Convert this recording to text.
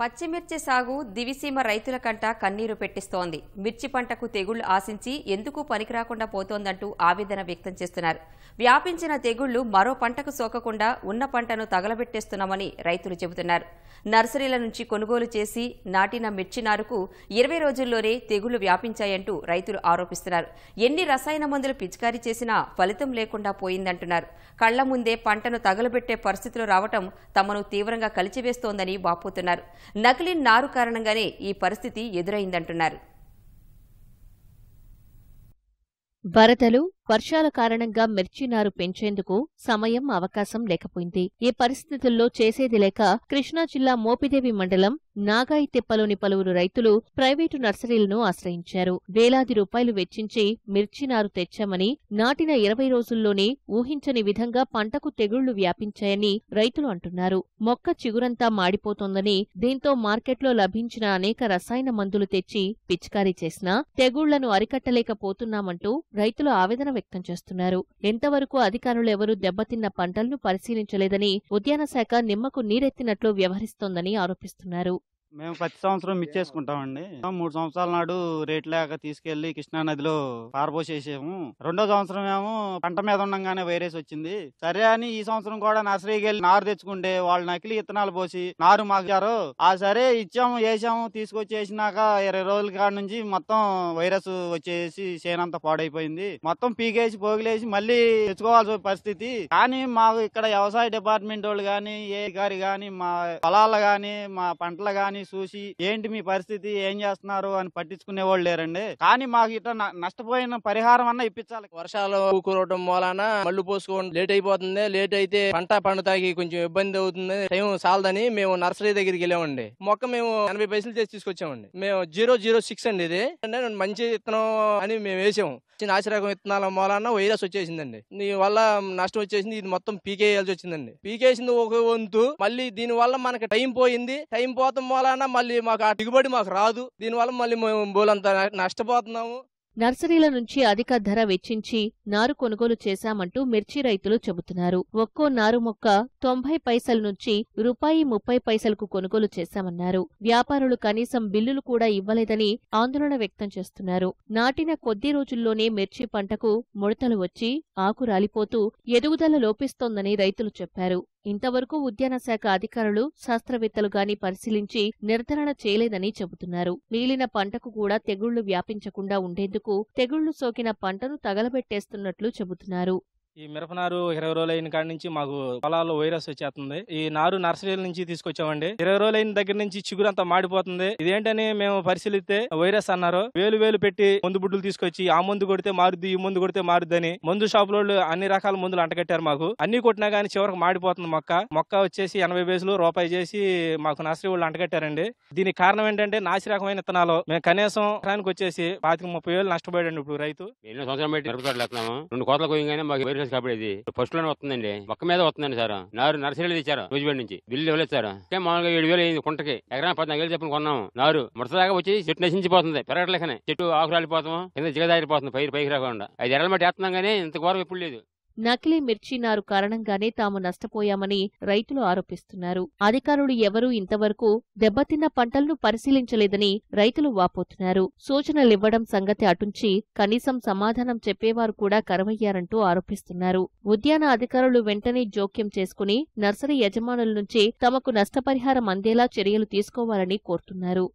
పచ్చిమిర్చి సాగు దివిసీమ రైతుల కంట కన్నీరు పెట్టిస్తోంది మిర్చి పంటకు తెగుళ్లు ఆశించి ఎందుకు పనికిరాకుండా పోతోందంటూ ఆవేదన వ్యక్తం చేస్తున్నారు వ్యాపించిన తెగుళ్లు మరో పంటకు సోకకుండా ఉన్న పంటను తగలబెట్టేస్తున్నామని రైతులు చెబుతున్నారు నర్సరీల నుంచి కొనుగోలు చేసి నాటిన మిర్చి నారుకు ఇరవై రోజుల్లోనే తెగుళ్లు వ్యాపించాయంటూ రైతులు ఆరోపిస్తున్నారు ఎన్ని రసాయన మందులు పిచికారీ చేసినా ఫలితం లేకుండా పోయిందంటున్నారు కళ్ల ముందే పంటను తగలబెట్టే పరిస్థితులు రావటం తమను తీవ్రంగా కలిచివేస్తోందని వాపోతున్నారు నకిలీ నారు కారణంగానే ఈ పరిస్థితి ఎదురైందంటున్నారు వరదలు వర్షాల కారణంగా మిర్చి నారు పెంచేందుకు సమయం అవకాశం లేకపోయింది ఈ పరిస్థితుల్లో చేసేది లేక కృష్ణా జిల్లా మోపిదేవి మండలం నాగాయి తిప్పలోని పలువురు రైతులు ప్రైవేటు నర్సరీలను ఆశ్రయించారు వేలాది రూపాయలు వెచ్చించి మిర్చి నారు తెచ్చామని నాటిన ఇరవై రోజుల్లోనే ఊహించని విధంగా పంటకు తెగుళ్లు వ్యాపించాయని రైతులు అంటున్నారు మొక్క చిగురంతా మాడిపోతోందని దీంతో మార్కెట్లో లభించిన అనేక రసాయన మందులు తెచ్చి పిచికారీ చేసినా తెగుళ్లను అరికట్టలేకపోతున్నామంటూ రైతులు ఆవేదన వ్యక్తం చేస్తున్నారు ఎంతవరకు అధికారులు ఎవరూ దెబ్బతిన్న పంటలను పరిశీలించలేదని ఉద్యాన శాఖ నిమ్మకు నీరెత్తినట్లు వ్యవహరిస్తోందని ఆరోపిస్తున్నారు మేము ప్రతి సంవత్సరం ఇచ్చేసుకుంటామండి మూడు సంవత్సరాల నాడు రేట్ లేక తీసుకెళ్లి కృష్ణానదిలో పారబోసేసాము రెండో సంవత్సరం ఏమో పంట మీద ఉండగానే వైరస్ వచ్చింది సరే అని ఈ సంవత్సరం కూడా నర్సరీకి వెళ్ళి నారు తెచ్చుకుంటే వాళ్ళు నకిలీ ఇత్తనాలు పోసి నారు మాగారు ఆ సరే ఇచ్చాము వేసాము తీసుకొచ్చి వేసినాక ఇరవై రోజుల కాడ నుంచి మొత్తం వైరస్ వచ్చేసి చేనంతా పాడైపోయింది మొత్తం పీకేసి పోగిలేసి మళ్ళీ తెచ్చుకోవాల్సిన పరిస్థితి కానీ మాకు ఇక్కడ వ్యవసాయ డిపార్ట్మెంట్ వాళ్ళు కానీ ఏ అధికారి కానీ మా పొలాలు కానీ మా పంటలు కానీ చూసి ఏంటి మీ పరిస్థితి ఏం చేస్తున్నారు అని పట్టించుకునే వాళ్ళు లేరండి కానీ మాకు ఇట్లా నష్టపోయిన పరిహారం అన్న ఇప్పించాలి వర్షాలు కూరవడం మూలాన మళ్ళీ పోసుకోవడం లేట్ అయిపోతుంది లేట్ అయితే పంట పండుతాకి కొంచెం ఇబ్బంది అవుతుంది టైం సాలదని మేము నర్సరీ దగ్గరికి వెళ్ళామండి మొక్క మేము ఎనభై పైసలు చేసి తీసుకొచ్చామండి మేము జీరో జీరో సిక్స్ అండి ఇది మంచి విత్తనం అని మేము వేసాము ఆశ్రకం విత్తనాల మూలాన వైరస్ వచ్చేసిందండి దీని వల్ల నష్టం వచ్చేసింది ఇది మొత్తం పీకేయాల్సి వచ్చిందండి పీకేసింది ఒక వంతు మళ్ళీ దీని వల్ల మనకి టైం పోయింది టైం పోతం మూలాన అన్నా మళ్ళీ మాకు ఆ దిగుబడి మాకు రాదు దీనివల్ల మళ్ళీ మేము బోలంతా నష్టపోతున్నాము నర్సరీల నుంచి అధిక ధర వెచ్చించి నారు కొనుగోలు చేశామంటూ మిర్చి రైతులు చెబుతున్నారు ఒక్కో నారు మొక్క తొంభై పైసల నుంచి రూపాయి ముప్పై పైసలకు కొనుగోలు చేశామన్నారు వ్యాపారులు కనీసం బిల్లులు కూడా ఇవ్వలేదని ఆందోళన వ్యక్తం చేస్తున్నారు నాటిన కొద్ది రోజుల్లోనే మిర్చి పంటకు ముడతలు వచ్చి ఆకు రాలిపోతూ ఎదుగుదల లోపిస్తోందని రైతులు చెప్పారు ఇంతవరకు ఉద్యాన శాఖ అధికారులు శాస్త్రవేత్తలు గాని పరిశీలించి నిర్ధారణ చేయలేదని చెబుతున్నారు మిగిలిన పంటకు కూడా తెగుళ్లు వ్యాపించకుండా ఉండేందుకు తెగుళ్లు సోకిన పంటను తగలబెట్టేస్తున్నట్లు చెబుతున్నారు ఈ మిరపనారు ఇరవై రోజులు అయిన కాడి నుంచి మాకు పొలాల్లో వైరస్ వచ్చేస్తుంది ఈ నారు నర్సరీల నుంచి తీసుకొచ్చామండి ఇరవై రోజులు అయిన దగ్గర నుంచి చిగురు అంతా మాడిపోతుంది ఇదేంటని మేము పరిశీలిస్తే వైరస్ అన్నారు వేలు వేలు పెట్టి మందు బుడ్డులు తీసుకొచ్చి ఆ మందు కొడితే మారుద్ది ఈ మందు కొడితే మారుద్దని మందు షాప్ అన్ని రకాల మందులు అంటగట్టారు మాకు అన్ని కొట్టినా కానీ చివరికి మాడిపోతుంది మొక్క మొక్క వచ్చేసి ఎనభై వేసులు రూపాయి చేసి మాకు నర్సరీ వాళ్ళు అంటగట్టారండి దీనికి కారణం ఏంటంటే నాసి రకమైన ఇత్తనాలు మేము కనీసం వచ్చేసి పాతిక ముప్పై వేలు నష్టపోయాడండి ఇప్పుడు రైతు రెండు కోతలు పోయింగానే మాకు ఇన్సూరెన్స్ కాబట్టి ఇది ఫస్ట్ లోనే వస్తుందండి ఒక్క మీద వస్తుందండి సార్ నారు నర్సరీలు తెచ్చారు రోజుబేడి నుంచి బిల్లు ఇవ్వలేదు సార్ మామూలుగా ఏడు వేలు అయింది కుంటకి ఎకరా పద్నాలుగు వేలు చెప్పిన కొన్నాము నారు ముడతదాకా వచ్చి చెట్టు నశించిపోతుంది పెరగట్లేకనే చెట్టు ఆకురాలిపోతాము కింద జిగదారిపోతుంది పైరు పైకి రాకుండా ఐదు ఎరల వేస్తున్నాం కానీ ఇంతవరకు ఎప్పుడు లేదు నకిలీ మిర్చి నారు కారణంగానే తాము నష్టపోయామని రైతులు ఆరోపిస్తున్నారు అధికారులు ఎవరూ ఇంతవరకు దెబ్బతిన్న పంటలను పరిశీలించలేదని రైతులు వాపోతున్నారు సూచనలివ్వడం సంగతి అటుంచి కనీసం సమాధానం చెప్పేవారు కూడా కరవయ్యారంటూ ఆరోపిస్తున్నారు ఉద్యాన అధికారులు వెంటనే జోక్యం చేసుకుని నర్సరీ యజమానుల నుంచి తమకు నష్టపరిహారం అందేలా చర్యలు తీసుకోవాలని కోరుతున్నారు